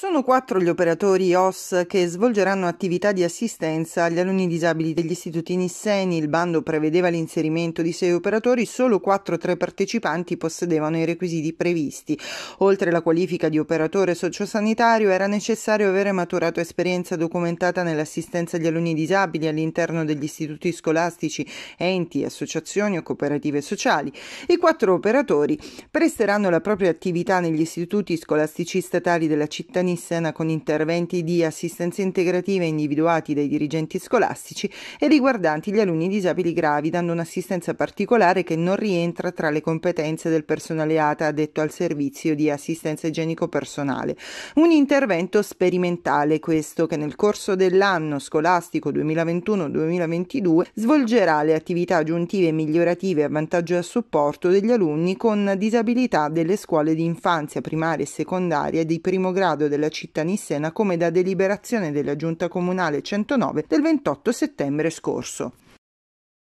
Sono quattro gli operatori OS che svolgeranno attività di assistenza agli alunni disabili degli istituti Nisseni. Il bando prevedeva l'inserimento di sei operatori, solo quattro tra i partecipanti possedevano i requisiti previsti. Oltre alla qualifica di operatore sociosanitario era necessario avere maturato esperienza documentata nell'assistenza agli alunni disabili all'interno degli istituti scolastici, enti, associazioni o cooperative sociali. I quattro operatori presteranno la propria attività negli istituti scolastici statali della città in con interventi di assistenza integrativa individuati dai dirigenti scolastici e riguardanti gli alunni disabili gravi, dando un'assistenza particolare che non rientra tra le competenze del personale ATA addetto al servizio di assistenza igienico-personale. Un intervento sperimentale questo che nel corso dell'anno scolastico 2021-2022 svolgerà le attività aggiuntive e migliorative a vantaggio e a supporto degli alunni con disabilità delle scuole di infanzia primaria e secondaria di primo grado della della città Nissena come da deliberazione della Giunta Comunale 109 del 28 settembre scorso.